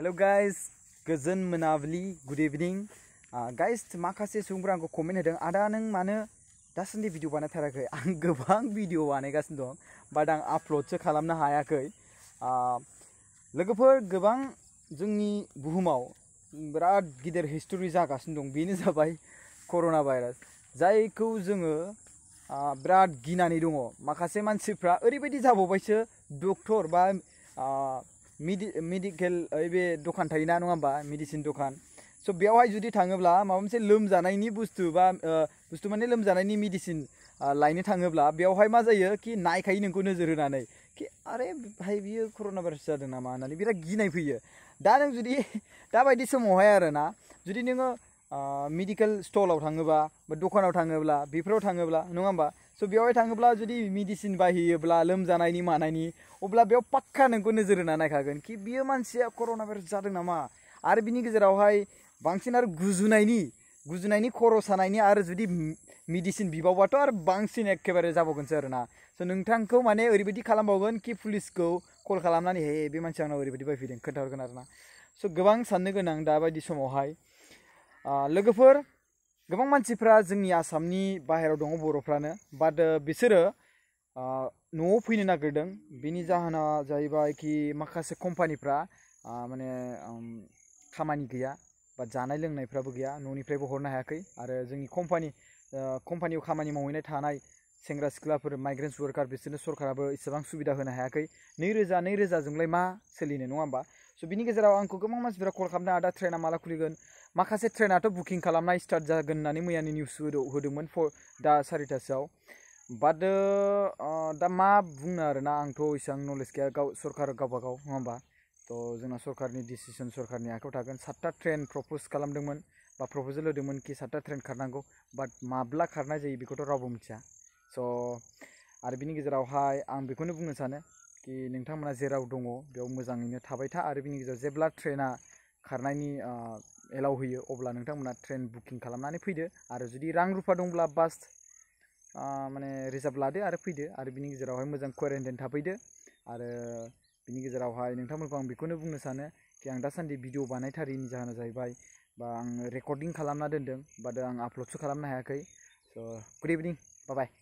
hello guys गोजोन मोनाबिलि good evening guys माखासे सुबुंफोरा आंखौ कमेन्ट होदों आदा नों मानो दासान्दि भिडिअ बानायथाराखै आं गोबां भिडिअ बानायगासिनो दं बाट आं आपल'डसो खालामनो हायाखै uh, लोगोफोर गोबां जोंनि बुहुमाव बिराद गिदिर हिस्ट'रि जागासिनो दं बेनो जाबाय कर'ना भाइरास जायखौ जोङो uh, बिराद गिनानै दङ माखासे मानसिफ्रा ओरैबायदि जाबावबायसो डक्टर बा uh, मेडिकेल बे दखान थायोना नङा होमबा मेडिसिन दखान स' बेयावहाय जुदि थाङोब्ला माबा मोनसे लोमजानायनि बुस्तु बा बुस्थु माने लोमजानायनि मेडिसिन लायनो थाङोब्ला बेयावहाय मा जायो कि नायखायो नोंखौ नोजोर होनानै कि आरे भाइ बियो कर'ना भाइरास जादों नामा होननानै बिराद गिनाय दा नों जुदि दाबायदि समावहाय आरोना जुदि मेडिकल स्टलाव थाङोबा बा दखानाव थाङोब्ला बेफोराव थाङोब्ला नङा होमबा स' बेवहाय थाङोब्ला अब्ला बेयाव पाक्का नोंखौ नोजोर होना नायखागोन कि बियो मानसिया कर'ना भाइरास जादों नामा और बिनि गेजेरावहाय बांसिन आरो गुजुनायनि गुजुनायनि खर' सानायनि आरो जुदि मेडिसिन बिबावबाथ' आरो बांसिन एखेबारे जाबावगोनसो आरोना स' नोंथांखौ माने ओरैबायदि कि पुलिस को कल खालामनानै हे बे मानसिया आंनाव ओरैबायदि बायफैदों खोन्थाहरगोन आरोना गोबां साननो गोनां दाबायदि लोगोफोर गोबां मानसिफ्रा जोंनि आसामनि बाहेराव दङ बर'फ्रानो बाट बिसोरो न'आव फैनो नागिरदों बेनि जाहोना जाहैबाय कि माखासे कम्पानिफ्रा माने खामानि गैया बा जानाय लोंनायफ्राबो गैया न'निफ्रायबो हरनो हायाखै आरो जोंनि कम्पानि कम्पानियाव खामानि मावहैनाय थानाय सेंग्रा सिख्लाफोर माइग्रेन्स वर्कार बिसोरनो सरकाराबो इसेबां सुबिदा होनो हायाखै नैरोजा नैरोजाजोंलाय मा सोलिनो नङा होमबा स' बिनि गेजेराव आंखौ गोबां मानसिफोरा कल खालामदों आदा ट्रेना माला खुलिगोन माखासे ट्रेनाथ' बुकिं खालामनाय स्टार्ट जागोन होननानै मैयानि निउस होदोंमोन फर दा सारिथासोआव बाट uh, दा मा बुंनो आरोना आंथ' इसेबां नलेज गैया गाव सरकार गावबा गाव नङा होमबा थ' जोंना सरकारनि डिसिसन सरकारनि आखायाव थागोन सातथा ट्रेन प्रप'ज खालामदोंमोन बा प्रप'जेल होदोंमोन कि सातथा ट्रेन खारनांगौ बाट माब्ला खारनाय जायो बेखौथ' रावबो मिथिया स' आरो बिनि गेजेरावहाय आं बेखौनो बुंनो सानो कि नोंथांमोना जेराव दङ बेयाव मोजाङैनो थाबाय था आरो बिनि गेजेराव जेब्ला ट्रेना खारनायनि एलाव होयो अब्ला नोंथांमोना ट्रेन बुकिं खालामनानै फैदो आरो जुदि रां रुफा दंब्ला बास माने रिजार्भ लादो आरो फैदो आरो बिनि गेजेरावहाय मोजां क्वारेन्टाइन थाफैदो आरो बिनि गेजेरावहाय नोंथांमोनखौ आं बेखौनो बुंनो सानो कि आं दासान्दि भिडिअ बानायथारिनि जाहोना जाहैबाय बा आं रेकर्डिं खालामना दोन्दों बाट आं आपल'डसो खालामनो हायाखै स' गुड इभिनिं बाय बाय